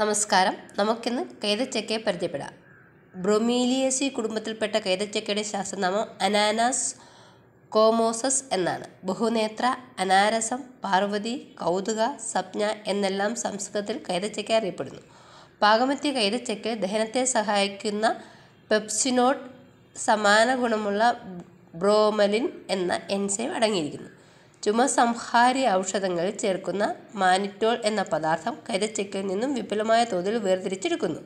നമസ്കാരം നമുക്കിന്ന് കൈതച്ചക്കയെ പരിചയപ്പെടാം ബ്രൊമീലിയസി കുടുംബത്തിൽപ്പെട്ട കൈതച്ചക്കയുടെ ശാസ്ത്രനാമം അനാനാസ് കോമോസസ് എന്നാണ് ബഹുനേത്ര അനാരസം പാർവതി കൗതുക സപ്ന എന്നെല്ലാം സംസ്കൃതത്തിൽ കൈതച്ചക്ക അറിയപ്പെടുന്നു പാകമെത്തിയ കൈതച്ചക്ക ദഹനത്തെ സഹായിക്കുന്ന പെപ്സിനോട്ട് സമാന ഗുണമുള്ള ബ്രോമലിൻ എന്ന എൻസൈം അടങ്ങിയിരിക്കുന്നു ചുമ സംഹാരി ചേർക്കുന്ന മാനിറ്റോൾ എന്ന പദാർത്ഥം കൈതച്ചക്കയിൽ നിന്നും വിപുലമായ തോതിൽ വേർതിരിച്ചെടുക്കുന്നു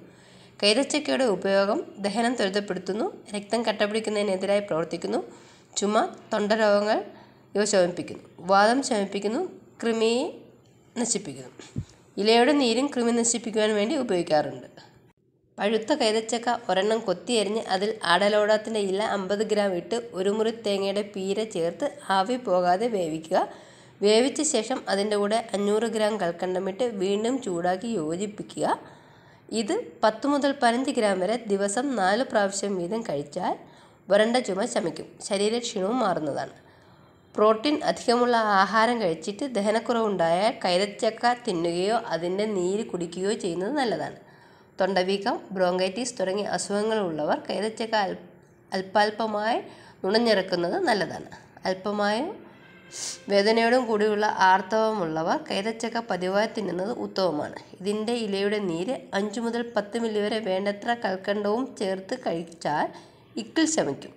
കൈതച്ചക്കയുടെ ഉപയോഗം ദഹനം ത്വരിതപ്പെടുത്തുന്നു രക്തം കട്ടപിടിക്കുന്നതിനെതിരായി പ്രവർത്തിക്കുന്നു ചുമ തൊണ്ടരോഗങ്ങൾ ഇവ ശമിപ്പിക്കുന്നു വാദം ശമിപ്പിക്കുന്നു കൃമിയെ നശിപ്പിക്കുന്നു ഇലയുടെ നീരും കൃമി നശിപ്പിക്കുവാൻ വേണ്ടി ഉപയോഗിക്കാറുണ്ട് പഴുത്ത കൈതച്ചക്ക ഒരെണ്ണം കൊത്തിയരിഞ്ഞ് അതിൽ ആടലോടകത്തിൻ്റെ ഇല അമ്പത് ഗ്രാം ഇട്ട് ഒരു മുറി തേങ്ങയുടെ പീര ചേർത്ത് ആവി പോകാതെ വേവിക്കുക വേവിച്ച ശേഷം അതിൻ്റെ കൂടെ അഞ്ഞൂറ് ഗ്രാം കൽക്കണ്ടമിട്ട് വീണ്ടും ചൂടാക്കി യോജിപ്പിക്കുക ഇത് പത്ത് മുതൽ പതിനഞ്ച് ഗ്രാം വരെ ദിവസം നാല് പ്രാവശ്യം വീതം കഴിച്ചാൽ വരണ്ട ചുമ ശമിക്കും ശരീരക്ഷീണവും മാറുന്നതാണ് പ്രോട്ടീൻ അധികമുള്ള ആഹാരം കഴിച്ചിട്ട് ദഹനക്കുറവുണ്ടായാൽ കൈതച്ചക്ക തിന്നുകയോ അതിൻ്റെ നീര് കുടിക്കുകയോ ചെയ്യുന്നത് നല്ലതാണ് തൊണ്ടവീക്കം ബ്രോങ്കൈറ്റിസ് തുടങ്ങിയ അസുഖങ്ങളുള്ളവർ കൈതച്ചക്ക അൽ അല്പാൽപമായി നുണഞ്ഞിറക്കുന്നത് നല്ലതാണ് അല്പമായും വേദനയോടും കൂടിയുള്ള ആർത്തവമുള്ളവർ കൈതച്ചക്ക പതിവായി തിന്നുന്നത് ഉത്തമമാണ് ഇതിൻ്റെ ഇലയുടെ നീര് അഞ്ചു മുതൽ പത്ത് മില്ലി വരെ വേണ്ടത്ര കൽക്കണ്ടവും ചേർത്ത് കഴിച്ചാൽ ഇക്കിൾ ശമിക്കും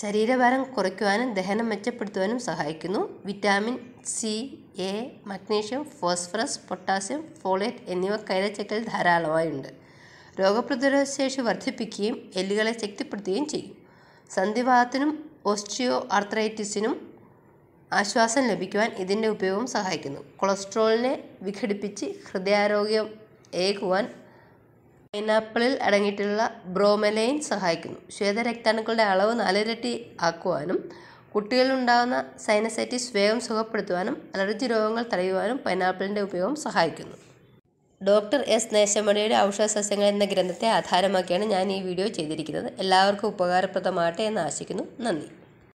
ശരീരഭാരം കുറയ്ക്കുവാനും ദഹനം മെച്ചപ്പെടുത്തുവാനും സഹായിക്കുന്നു vitamin C A magnesium phosphorus potassium folate എന്നിവ കൈരച്ചക്കിൽ ധാരാളമായുണ്ട് രോഗപ്രതിരോധശേഷി വർദ്ധിപ്പിക്കുകയും എല്ലുകളെ ശക്തിപ്പെടുത്തുകയും ചെയ്യും സന്ധിവാതത്തിനും ഓസ്റ്റിയോ ആർത്രൈറ്റിസിനും ആശ്വാസം ലഭിക്കുവാൻ ഇതിൻ്റെ ഉപയോഗം സഹായിക്കുന്നു കൊളസ്ട്രോളിനെ വിഘടിപ്പിച്ച് ഹൃദയാരോഗ്യം ഏകുവാൻ പൈനാപ്പിളിൽ അടങ്ങിയിട്ടുള്ള ബ്രോമെലൈൻ സഹായിക്കുന്നു ശ്വേതരക്താണുക്കളുടെ അളവ് നാലിരട്ടി ആക്കുവാനും കുട്ടികളിൽ ഉണ്ടാകുന്ന സൈനസൈറ്റിസ് വേഗം സുഖപ്പെടുത്തുവാനും അലർജി രോഗങ്ങൾ തടയുവാനും പൈനാപ്പിളിൻ്റെ ഉപയോഗം സഹായിക്കുന്നു ഡോക്ടർ എസ് നേശമണിയുടെ ഔഷധ സസ്യങ്ങൾ എന്ന ഗ്രന്ഥത്തെ ആധാരമാക്കിയാണ് ഞാൻ ഈ വീഡിയോ ചെയ്തിരിക്കുന്നത് എല്ലാവർക്കും ഉപകാരപ്രദമാകട്ടെ എന്ന് ആശിക്കുന്നു നന്ദി